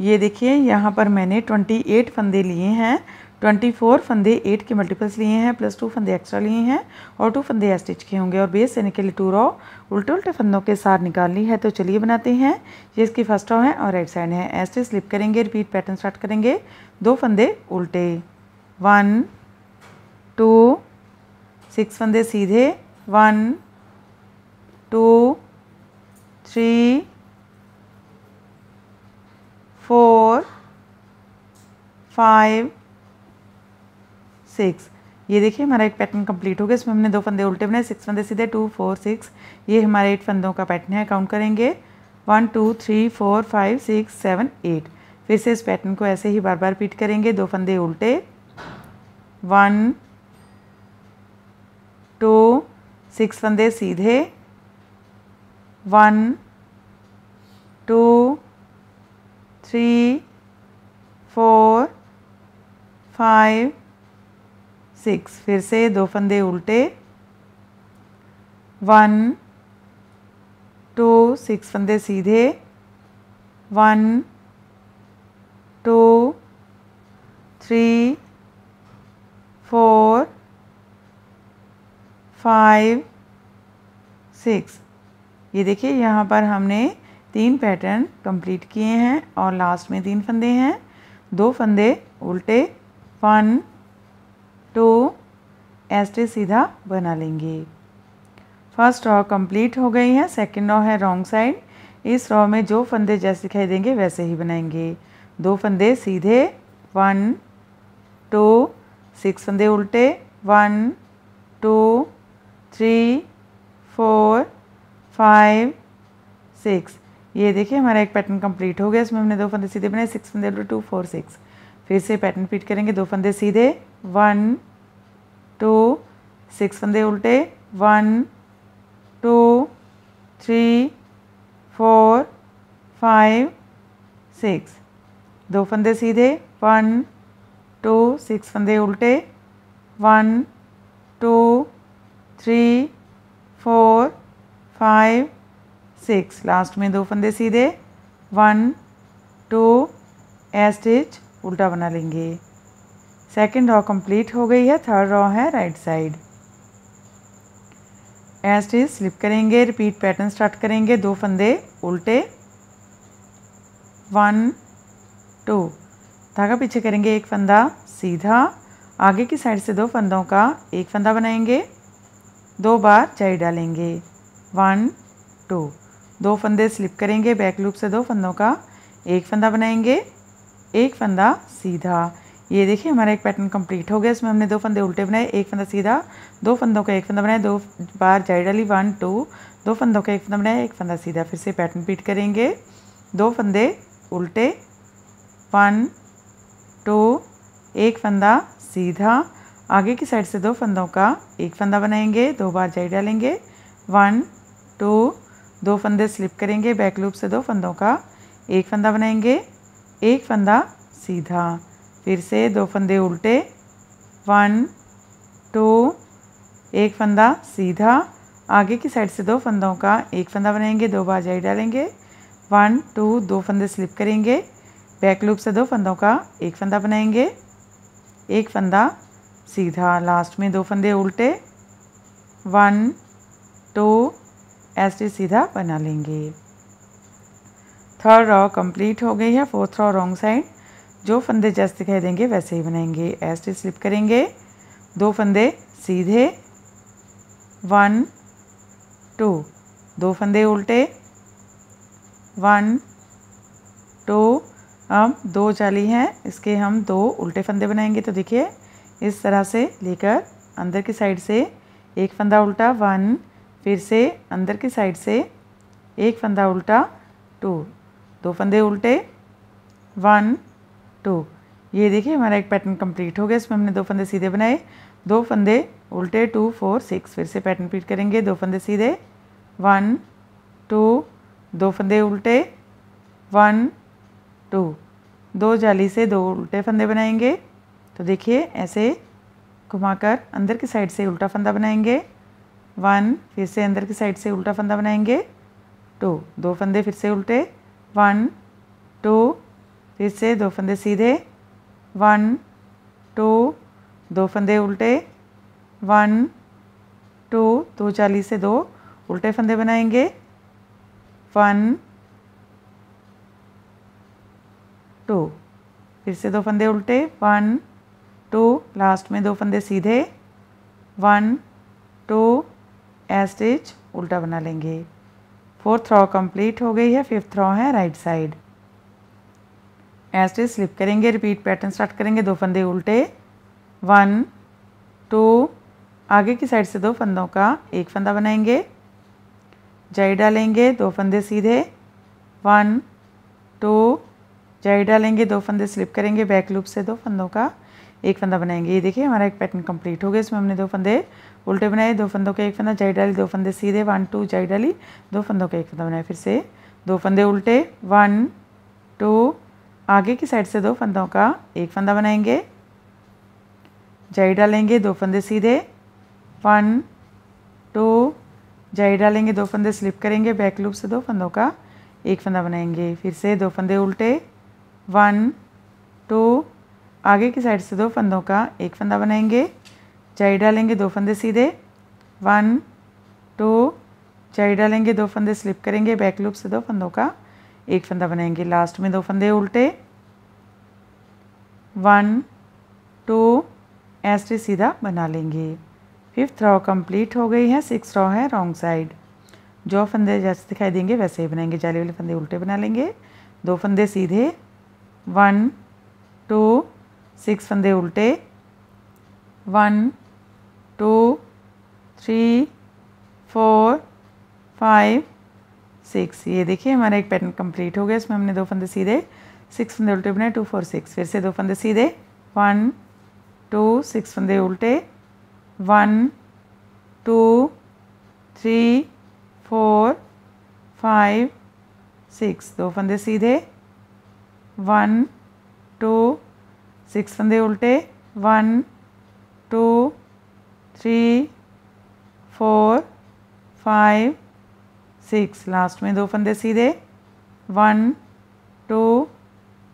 ये देखिए यहाँ पर मैंने 28 फंदे लिए हैं ट्वेंटी फोर फंदे एट के मल्टीपल्स लिए हैं प्लस टू फंदे एक्स्ट्रा लिए हैं और टू फंदे एस्टिच स्टिच के होंगे और बेस देने के लिए टू रॉ उल्टे उल्टे फंदों के साथ निकालनी है तो चलिए बनाते हैं ये इसकी फर्स्ट रॉ है और राइट साइड है ऐसे स्लिप करेंगे रिपीट पैटर्न स्टार्ट करेंगे दो फंदे उल्टे वन टू सिक्स फंदे सीधे one two three four five six ये देखिए हमारा एक पैटर्न कंप्लीट हो गया इसमें हमने दो फंदे उल्टे बनाए सिक्स फंदे सीधे टू फोर सिक्स ये हमारे एट फंदों का पैटर्न है काउंट करेंगे one two three four five six seven eight फिर से इस पैटर्न को ऐसे ही बार बार रिपीट करेंगे दो फंदे उल्टे वन टू सिक्स फंदे सीधे one two three four five six फिर से दो फंदे उल्टे वन टू सिक्स फंदे सीधे one two three four five six ये देखिए यहाँ पर हमने तीन पैटर्न कंप्लीट किए हैं और लास्ट में तीन फंदे हैं दो फंदे उल्टे वन तो एस्टे सीधा बना लेंगे फर्स्ट रॉ कंप्लीट हो गई है सेकंड रॉ है रॉन्ग साइड इस रॉ में जो फंदे जैसे दिखाई देंगे वैसे ही बनाएंगे दो फंदे सीधे वन टू सिक्स फंदे उल्टे one two three four five six ये देखिए हमारा एक पैटर्न कंप्लीट हो गया इसमें हमने दो फंदे सीधे बनाए सिक्स फंदे उल्टे टू फोर सिक्स फिर से पैटर्न रिपीट करेंगे दो फंदे सीधे वन टू सिक्स फंदे उल्टे one two three four five six दो फंदे सीधे वन टू सिक्स फंदे उल्टे one two three four five six last में दो फंदे सीधे वन टू ए स्टिच उल्टा बना लेंगे सेकेंड रॉ कंप्लीट हो गई है थर्ड रॉ है right side edge is slip करेंगे रिपीट पैटर्न स्टार्ट करेंगे दो फंदे उल्टे वन टू धागा पीछे करेंगे एक फंदा सीधा आगे की साइड से दो फंदों का एक फंदा बनाएंगे दो बार चाई डालेंगे वन टू दो फंदे स्लिप करेंगे बैक लूप से दो फंदों का एक फंदा बनाएंगे एक फंदा सीधा ये देखिए हमारा एक पैटर्न कंप्लीट हो गया इसमें हमने दो फंदे उल्टे बनाए एक फंदा सीधा दो फंदों का एक फंदा बनाया दो बार जाई डाली वन टू दो फंदों का एक फंदा बनाया एक फंदा सीधा फिर से पैटर्न रिपीट करेंगे दो फंदे उल्टे वन टू एक फंदा सीधा आगे की साइड से दो फंदों का एक फंदा बनाएंगे दो बार जाई डालेंगे वन टू दो फंदे स्लिप करेंगे बैक लूप से दो फंदों का एक फंदा बनाएंगे एक फंदा सीधा फिर से दो फंदे उल्टे वन टू एक फंदा सीधा आगे की साइड से दो फंदों का एक फंदा बनाएंगे दो बाजाई डालेंगे वन टू दो फंदे स्लिप करेंगे बैक लूप से दो फंदों का एक फंदा बनाएंगे एक फंदा सीधा लास्ट में दो फंदे उल्टे वन टू ऐसे सीधा बना लेंगे थर्ड रॉ कंप्लीट हो गई है फोर्थ रॉ रॉन्ग साइड जो फंदे जैसे दिखाई देंगे वैसे ही बनाएंगे ऐसे स्लिप करेंगे दो फंदे सीधे वन टू दो फंदे उल्टे वन टू अब दो जाली हैं इसके हम दो उल्टे फंदे बनाएंगे तो देखिए इस तरह से लेकर अंदर की साइड से एक फंदा उल्टा वन फिर से अंदर की साइड से एक फंदा उल्टा टू दो फंदे उल्टे वन टू ये देखिए हमारा एक पैटर्न कंप्लीट हो गया इसमें हमने दो फंदे सीधे बनाए दो फंदे उल्टे टू फोर सिक्स फिर से पैटर्न रिपीट करेंगे दो फंदे सीधे वन टू दो फंदे उल्टे वन टू दो जाली से दो उल्टे फंदे बनाएंगे तो देखिए ऐसे घुमाकर अंदर की साइड से उल्टा फंदा बनाएंगे वन फिर से अंदर की साइड से उल्टा फंदा बनाएंगे टू दो फंदे फिर से उल्टे वन टू फिर से दो फंदे सीधे वन टू दो फंदे उल्टे वन टू दो चालीस से दो उल्टे फंदे बनाएंगे वन टू फिर से दो फंदे उल्टे वन टू लास्ट में दो फंदे सीधे वन टू ए स्टिच उल्टा बना लेंगे फोर्थ रॉ कंप्लीट हो गई है फिफ्थ रॉ है राइट साइड ऐसे स्लिप करेंगे रिपीट पैटर्न स्टार्ट करेंगे दो फंदे उल्टे वन टू आगे की साइड से दो फंदों का एक फंदा बनाएंगे जाई डालेंगे दो फंदे सीधे वन टू जाई डालेंगे दो फंदे स्लिप करेंगे बैक लूप से दो फंदों का एक फंदा बनाएंगे ये देखिए हमारा एक पैटर्न कंप्लीट हो गया इसमें हमने दो फंदे उल्टे बनाए दो फंदों का एक फंदा जाई डाली दो फंदे सीधे वन टू जाई डाली दो फंदों का एक फंदा बनाया फिर से दो फंदे उल्टे वन टू आगे की साइड से दो फंदों का एक फंदा बनाएंगे जाई डालेंगे दो फंदे सीधे वन टू जाई डालेंगे दो फंदे स्लिप करेंगे बैक लूप से दो फंदों का एक फंदा बनाएंगे फिर से दो फंदे उल्टे वन टू आगे की साइड से दो फंदों का एक फंदा बनाएंगे जाई डालेंगे दो फंदे सीधे वन टू जाई डालेंगे दो फंदे स्लिप करेंगे बैक लूप से दो फंदों का एक फंदा बनाएंगे लास्ट में दो फंदे उल्टे वन टू ऐसे सीधा बना लेंगे फिफ्थ रॉ कंप्लीट हो गई है सिक्स रॉ है रॉन्ग साइड जो फंदे जैसे दिखाई देंगे वैसे ही बनाएंगे जाली वाले फंदे उल्टे बना लेंगे दो फंदे सीधे वन टू सिक्स फंदे उल्टे one two three four five six ये देखिए हमारा एक पैटर्न कंप्लीट हो गया इसमें हमने दो फंदे सीधे सिक्स फंदे उल्टे बनाए टू फोर सिक्स फिर से दो फंदे सीधे वन टू सिक्स फंदे उल्टे one two three four five six दो फंदे सीधे वन टू सिक्स फंदे उल्टे one two three four five six last में दो फंदे सीधे वन टू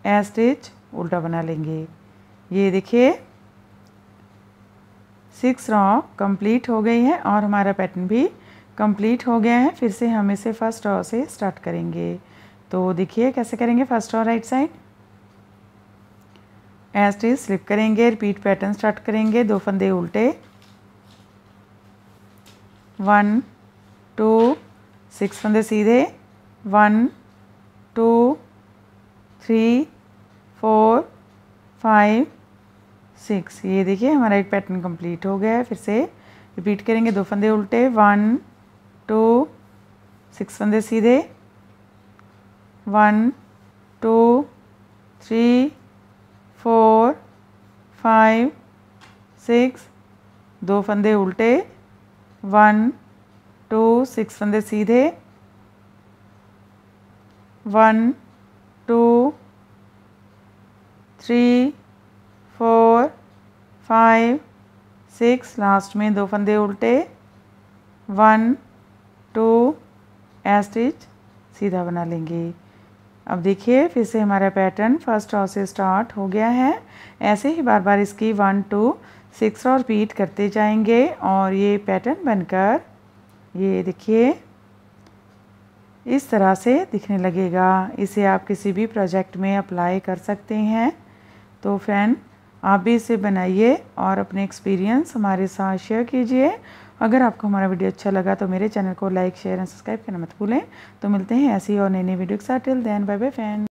ए स्टिच उल्टा बना लेंगे ये देखिए सिक्स रॉ कंप्लीट हो गई है और हमारा पैटर्न भी कंप्लीट हो गया है फिर से हम इसे फर्स्ट रॉ से स्टार्ट करेंगे तो देखिए कैसे करेंगे first row right side a stitch slip करेंगे रिपीट पैटर्न स्टार्ट करेंगे दो फंदे उल्टे वन टू सिक्स फंदे सीधे one two three four five six ये देखिए हमारा एक पैटर्न कंप्लीट हो गया है फिर से रिपीट करेंगे दो फंदे उल्टे वन टू सिक्स फंदे सीधे one two three four five six दो फंदे उल्टे वन टू सिक्स वे सीधे one two three four five six last में दो फंदे उल्टे वन टू ए स्टिच सीधा बना लेंगे अब देखिए फिर से हमारा पैटर्न फर्स्ट रॉ से स्टार्ट हो गया है ऐसे ही बार बार इसकी one two six row repeat करते जाएंगे और ये पैटर्न बनकर ये देखिए इस तरह से दिखने लगेगा इसे आप किसी भी प्रोजेक्ट में अप्लाई कर सकते हैं तो फ्रेंड आप भी इसे बनाइए और अपने एक्सपीरियंस हमारे साथ शेयर कीजिए अगर आपको हमारा वीडियो अच्छा लगा तो मेरे चैनल को लाइक शेयर एंड सब्सक्राइब करना मत भूलें तो मिलते हैं ऐसी और नई नई वीडियो के साथ till then bye bye friend